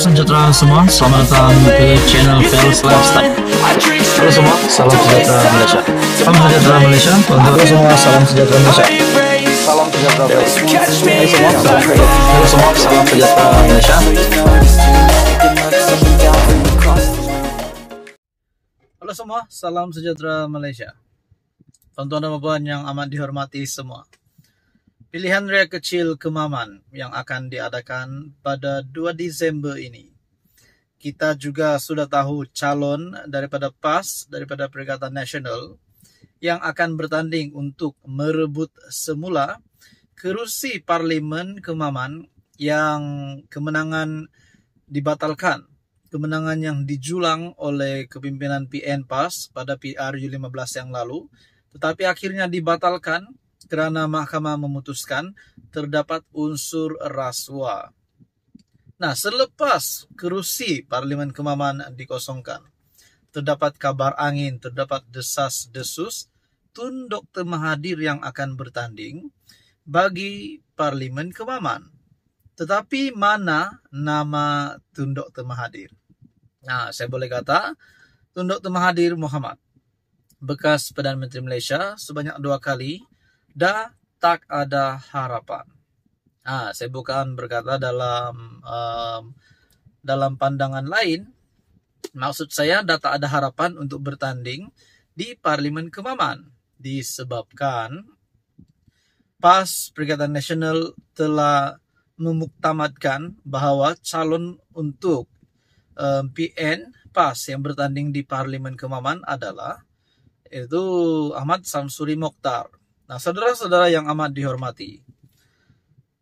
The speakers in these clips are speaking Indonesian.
sejahtera semua, selamat datang ke channel Fails Lifestyle Halo semua, salam sejahtera Malaysia Salam sejahtera Malaysia Untuk semua, salam sejahtera Malaysia Salam sejahtera Malaysia Halo semua, salam sejahtera Malaysia Halo semua, salam sejahtera Malaysia Tuan-tuan dan puan yang amat dihormati semua Pilihan raya kecil Kemaman yang akan diadakan pada 2 Disember ini. Kita juga sudah tahu calon daripada PAS, daripada Perikatan Nasional, yang akan bertanding untuk merebut semula kerusi Parlimen Kemaman yang kemenangan dibatalkan kemenangan yang dijulang oleh kepimpinan PN PAS pada PRU 15 yang lalu, tetapi akhirnya dibatalkan kerana mahkamah memutuskan terdapat unsur rasuah. Nah, selepas kerusi Parlimen Kemaman dikosongkan, terdapat kabar angin, terdapat desas-desus Tun Dr. Mahathir yang akan bertanding bagi Parlimen Kemaman. Tetapi mana nama Tun Dr. Mahathir? Nah, saya boleh kata Tun Dr. Mahathir Muhammad, bekas Perdana Menteri Malaysia sebanyak dua kali da tak ada harapan. Ah, saya bukan berkata dalam um, dalam pandangan lain. Maksud saya da tak ada harapan untuk bertanding di Parlimen Kemaman disebabkan PAS Perikatan Nasional telah memuktamadkan bahwa calon untuk um, PN PAS yang bertanding di Parlimen Kemaman adalah itu Ahmad Samsuri Mokhtar Nah, saudara-saudara yang amat dihormati,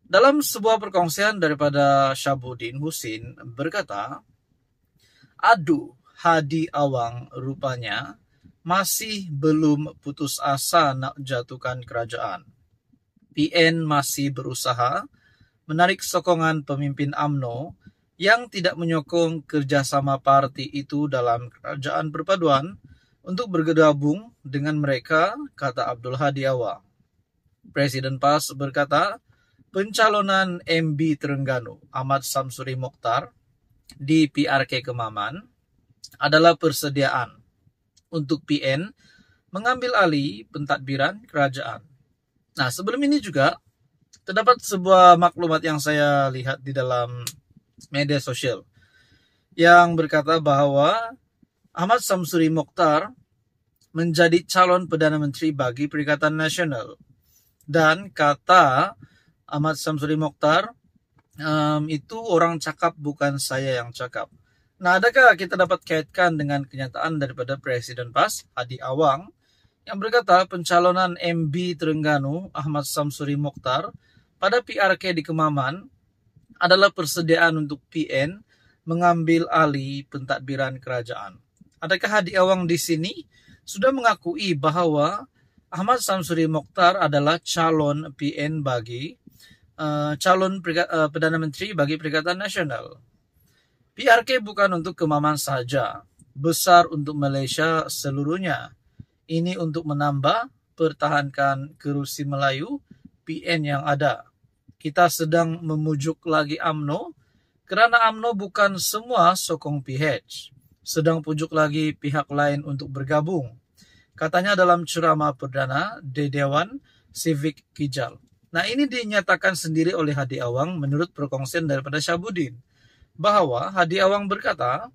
dalam sebuah perkongsian daripada Syabudin Husin berkata, Aduh, Hadi Awang rupanya masih belum putus asa nak jatuhkan kerajaan. PN masih berusaha menarik sokongan pemimpin AMNO yang tidak menyokong kerjasama parti itu dalam kerajaan perpaduan untuk bergabung dengan mereka, kata Abdul Hadi Awal Presiden PAS berkata, pencalonan MB Terengganu Ahmad Samsuri Mokhtar di PRK Kemaman adalah persediaan untuk PN mengambil alih pentadbiran kerajaan. Nah, sebelum ini juga terdapat sebuah maklumat yang saya lihat di dalam media sosial yang berkata bahwa Ahmad Samsuri Mokhtar menjadi calon Perdana Menteri bagi Perikatan Nasional. Dan kata Ahmad Samsuri Mokhtar, um, itu orang cakap bukan saya yang cakap. Nah, adakah kita dapat kaitkan dengan kenyataan daripada Presiden PAS, Hadi Awang, yang berkata pencalonan MB Terengganu Ahmad Samsuri Mokhtar pada PRK di Kemaman adalah persediaan untuk PN mengambil alih pentadbiran kerajaan. Adakah Hadi Awang di sini sudah mengakui bahwa Ahmad Samsuri Mokhtar adalah calon PN bagi uh, calon perika, uh, eh, Perdana Menteri bagi Perikatan Nasional. PRK bukan untuk kemaman saja, besar untuk Malaysia seluruhnya. Ini untuk menambah pertahankan kerusi Melayu PN yang ada. Kita sedang memujuk lagi AMNO kerana AMNO bukan semua sokong PH. Sedang pujuk lagi pihak lain untuk bergabung. Katanya dalam ceramah perdana di Dewan Civic Kijal. Nah ini dinyatakan sendiri oleh Hadi Awang menurut perkongsian daripada Syabudin. Bahwa Hadi Awang berkata,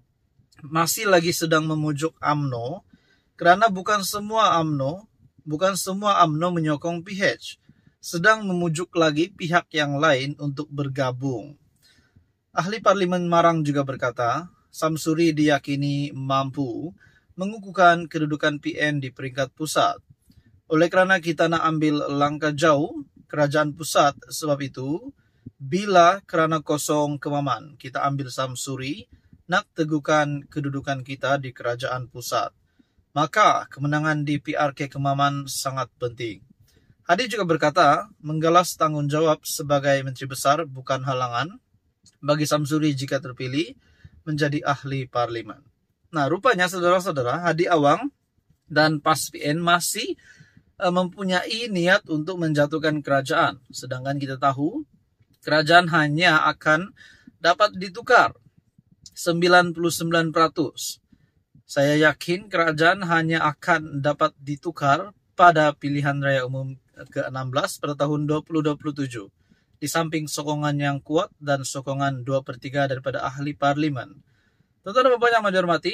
masih lagi sedang memujuk AMNO karena bukan semua AMNO, bukan semua AMNO menyokong PH. Sedang memujuk lagi pihak yang lain untuk bergabung. Ahli parlimen Marang juga berkata, Samsuri diyakini mampu mengukuhkan kedudukan PN di peringkat pusat. Oleh kerana kita nak ambil langkah jauh kerajaan pusat sebab itu, bila kerana kosong kemaman, kita ambil samsuri nak teguhkan kedudukan kita di kerajaan pusat. Maka kemenangan di PRK Kemaman sangat penting. Hadi juga berkata, menggalas tanggungjawab sebagai Menteri Besar bukan halangan bagi Samsuri jika terpilih menjadi ahli parlimen. Nah, rupanya saudara-saudara, Hadi Awang dan Pas PN masih eh, mempunyai niat untuk menjatuhkan kerajaan. Sedangkan kita tahu kerajaan hanya akan dapat ditukar 99%. Saya yakin kerajaan hanya akan dapat ditukar pada pilihan raya umum ke-16 pada tahun 2027. Di samping sokongan yang kuat dan sokongan 2 per 3 daripada ahli parlimen. Tuan-tuan dan yang kami hormati,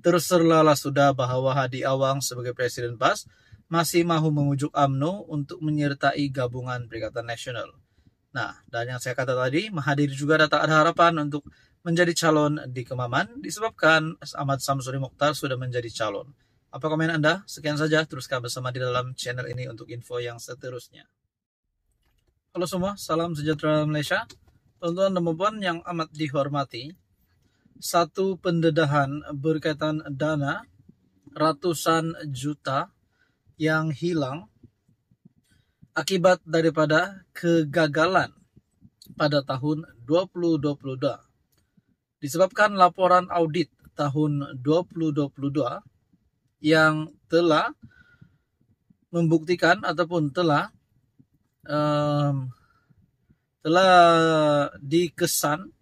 sudah bahwa Hadi Awang sebagai Presiden PAS masih mahu mengujuk AMNO untuk menyertai gabungan Perikatan Nasional. Nah, dan yang saya kata tadi, Mahathir juga data ada harapan untuk menjadi calon di Kemaman disebabkan Ahmad Samsuri Mokhtar sudah menjadi calon. Apa komen Anda? Sekian saja, teruskan bersama di dalam channel ini untuk info yang seterusnya. Halo semua, salam sejahtera Malaysia. Tuan-tuan dan yang amat dihormati, satu pendedahan berkaitan dana ratusan juta yang hilang akibat daripada kegagalan pada tahun 2022 disebabkan laporan audit tahun 2022 yang telah membuktikan ataupun telah um, telah dikesan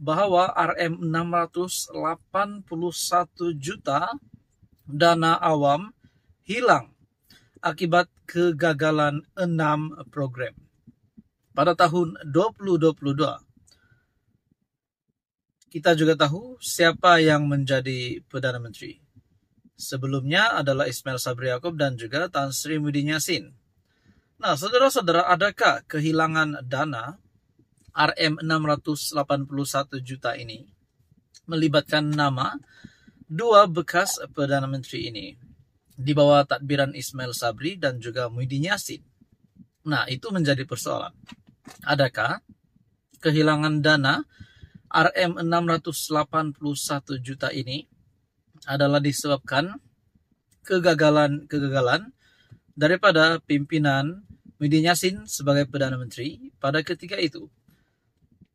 bahwa RM 681 juta dana awam hilang akibat kegagalan enam program pada tahun 2022. Kita juga tahu siapa yang menjadi Perdana Menteri. Sebelumnya adalah Ismail Sabri Yaakob dan juga Tan Sri Muhyiddin Yassin. Nah, saudara-saudara, adakah kehilangan dana RM 681 juta ini melibatkan nama dua bekas Perdana Menteri ini di bawah tadbiran Ismail Sabri dan juga Muhyiddin Yassin. Nah, itu menjadi persoalan. Adakah kehilangan dana RM 681 juta ini adalah disebabkan kegagalan-kegagalan daripada pimpinan Muhyiddin Yassin sebagai Perdana Menteri pada ketika itu.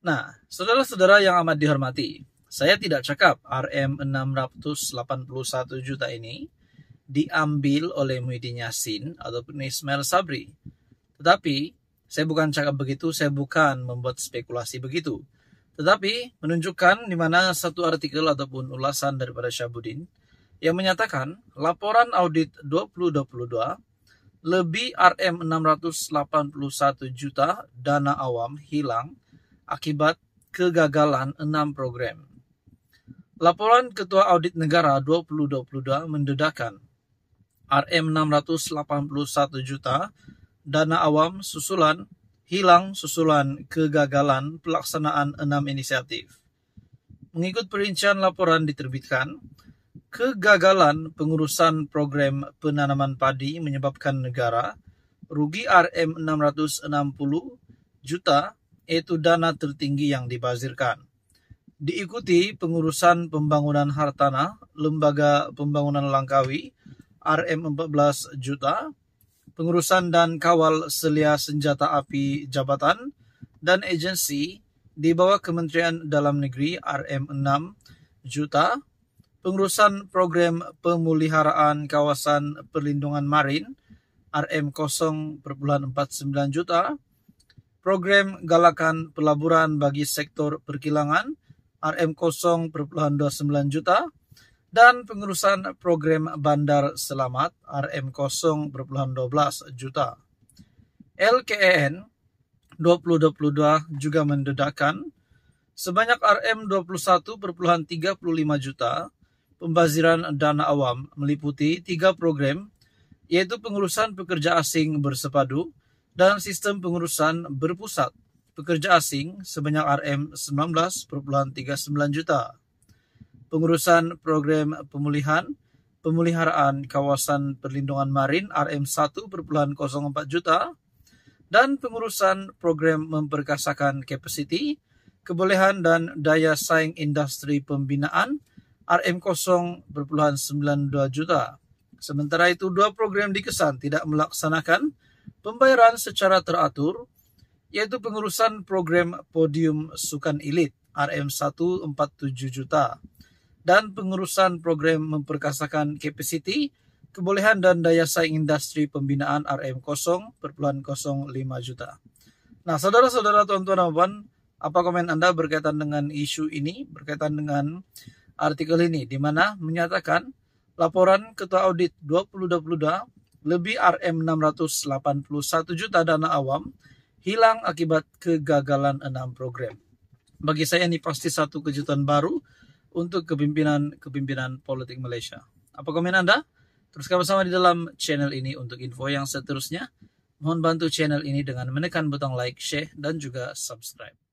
Nah, saudara-saudara yang amat dihormati, saya tidak cakap RM681 juta ini diambil oleh Muhyiddin Yassin ataupun Ismail Sabri. Tetapi, saya bukan cakap begitu, saya bukan membuat spekulasi begitu. Tetapi, menunjukkan di mana satu artikel ataupun ulasan daripada Syabudin yang menyatakan laporan audit 2022 lebih RM681 juta dana awam hilang akibat kegagalan enam program. Laporan Ketua Audit Negara 2022 mendedakan RM681 juta dana awam susulan hilang susulan kegagalan pelaksanaan enam inisiatif. Mengikut perincian laporan diterbitkan, kegagalan pengurusan program penanaman padi menyebabkan negara rugi RM660 juta yaitu dana tertinggi yang dibazirkan. Diikuti pengurusan pembangunan Hartana, Lembaga Pembangunan Langkawi, RM14 juta, pengurusan dan kawal selia senjata api jabatan, dan agensi di bawah Kementerian Dalam Negeri RM6 juta, pengurusan program pemuliharaan kawasan perlindungan marin RM0,49 juta, Program Galakan Pelaburan bagi Sektor Perkilangan rm 029 juta dan pengurusan program Bandar Selamat rm 012 juta. LKN e 2022 juga mendedahkan sebanyak RM21,35 juta pembaziran dana awam meliputi tiga program yaitu pengurusan pekerja asing bersepadu Dan sistem pengurusan berpusat pekerja asing sebanyak RM19.39 juta. Pengurusan program pemulihan pemeliharaan kawasan perlindungan marin RM1.04 juta dan pengurusan program memperkasakan kapasiti, kebolehan dan daya saing industri pembinaan RM0.92 juta. Sementara itu, dua program dikesan tidak melaksanakan Pembayaran secara teratur yaitu pengurusan program Podium Sukan Elit RM147 juta dan pengurusan program memperkasakan capacity, kebolehan dan daya saing industri pembinaan RM0.05 juta. Nah, saudara-saudara tuan-tuan puan, apa komen Anda berkaitan dengan isu ini, berkaitan dengan artikel ini di mana menyatakan laporan Ketua Audit 2022 lebih RM681 juta dana awam hilang akibat kegagalan enam program. Bagi saya ini pasti satu kejutan baru untuk kepimpinan-kepimpinan politik Malaysia. Apa komen Anda? Teruskan bersama di dalam channel ini untuk info yang seterusnya. Mohon bantu channel ini dengan menekan butang like, share, dan juga subscribe.